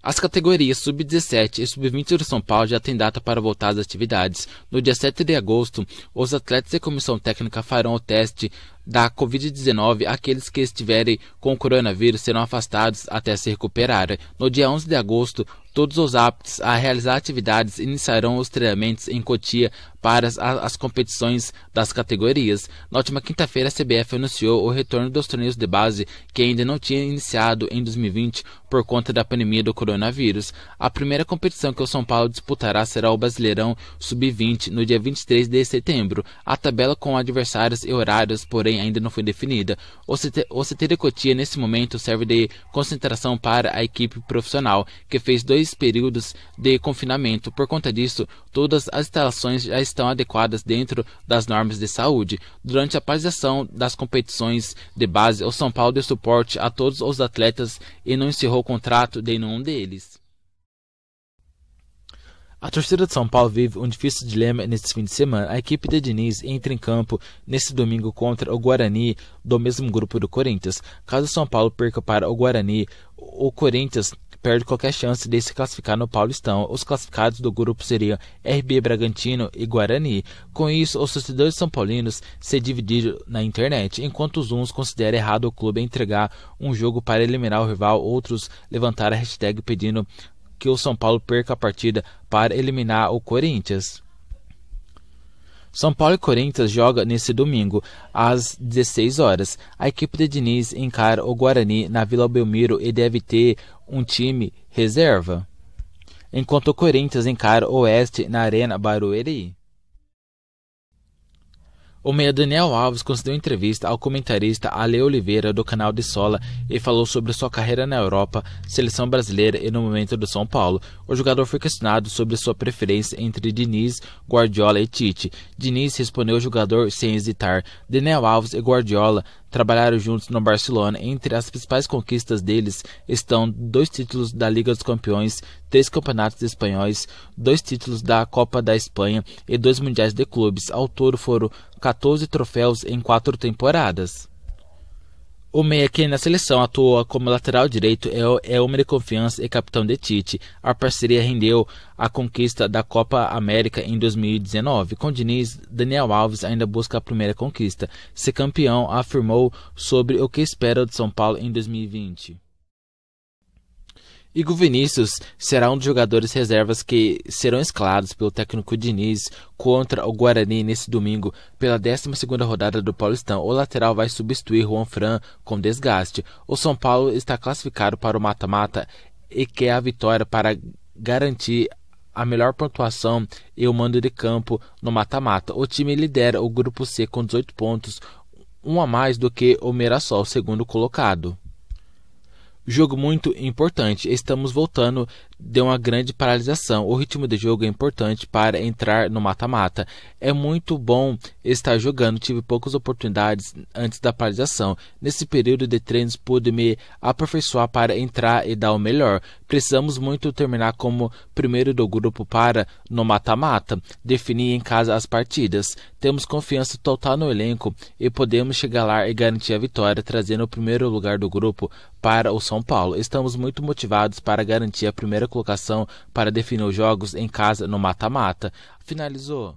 As categorias Sub-17 e Sub-20 do São Paulo já têm data para voltar às atividades. No dia 7 de agosto, os atletas e comissão técnica farão o teste da Covid-19, aqueles que estiverem com coronavírus serão afastados até se recuperarem. No dia 11 de agosto, todos os aptos a realizar atividades iniciarão os treinamentos em Cotia para as, as competições das categorias. Na última quinta-feira, a CBF anunciou o retorno dos torneios de base que ainda não tinha iniciado em 2020 por conta da pandemia do coronavírus. A primeira competição que o São Paulo disputará será o Brasileirão Sub-20 no dia 23 de setembro. A tabela com adversários e horários, porém, ainda não foi definida. O CT, o CT de Cotia, nesse momento, serve de concentração para a equipe profissional, que fez dois períodos de confinamento. Por conta disso, todas as instalações já estão adequadas dentro das normas de saúde. Durante a paralisação das competições de base, o São Paulo deu suporte a todos os atletas e não encerrou o contrato de nenhum deles. A torcida de São Paulo vive um difícil dilema neste fim de semana. A equipe de Diniz entra em campo neste domingo contra o Guarani, do mesmo grupo do Corinthians. Caso o São Paulo perca para o Guarani, o Corinthians perde qualquer chance de se classificar no Paulistão. Os classificados do grupo seriam RB Bragantino e Guarani. Com isso, os torcedores são paulinos se dividiram na internet, enquanto os uns consideram errado o clube entregar um jogo para eliminar o rival, outros levantaram a hashtag pedindo que o São Paulo perca a partida para eliminar o Corinthians. São Paulo e Corinthians joga nesse domingo, às 16 horas. A equipe de Diniz encara o Guarani na Vila Belmiro e deve ter um time reserva. Enquanto o Corinthians encara o Oeste na Arena Barueri. O meia Daniel Alves concedeu entrevista ao comentarista Ale Oliveira do canal de Sola e falou sobre sua carreira na Europa, seleção brasileira e no momento do São Paulo. O jogador foi questionado sobre sua preferência entre Diniz, Guardiola e Tite. Diniz respondeu o jogador sem hesitar. Daniel Alves e Guardiola trabalharam juntos no Barcelona. Entre as principais conquistas deles estão dois títulos da Liga dos Campeões, três campeonatos espanhóis, dois títulos da Copa da Espanha e dois mundiais de clubes. Ao todo foram 14 troféus em quatro temporadas. O meia que na seleção atua como lateral direito é, é homem de confiança e capitão de Tite. A parceria rendeu a conquista da Copa América em 2019. Com Diniz, Daniel Alves ainda busca a primeira conquista. Se campeão afirmou sobre o que espera de São Paulo em 2020. Igor Vinícius será um dos jogadores reservas que serão escalados pelo técnico Diniz contra o Guarani nesse domingo pela 12ª rodada do Paulistão. O lateral vai substituir Juan Fran com desgaste. O São Paulo está classificado para o mata-mata e quer a vitória para garantir a melhor pontuação e o mando de campo no mata-mata. O time lidera o grupo C com 18 pontos, um a mais do que o Mirassol, segundo colocado jogo muito importante. Estamos voltando deu uma grande paralisação. O ritmo de jogo é importante para entrar no mata-mata. É muito bom estar jogando, tive poucas oportunidades antes da paralisação. Nesse período de treinos pude me aperfeiçoar para entrar e dar o melhor. Precisamos muito terminar como primeiro do grupo para no mata-mata, definir em casa as partidas. Temos confiança total no elenco e podemos chegar lá e garantir a vitória, trazendo o primeiro lugar do grupo para o São Paulo. Estamos muito motivados para garantir a primeira colocação para definir os jogos em casa no mata-mata. Finalizou.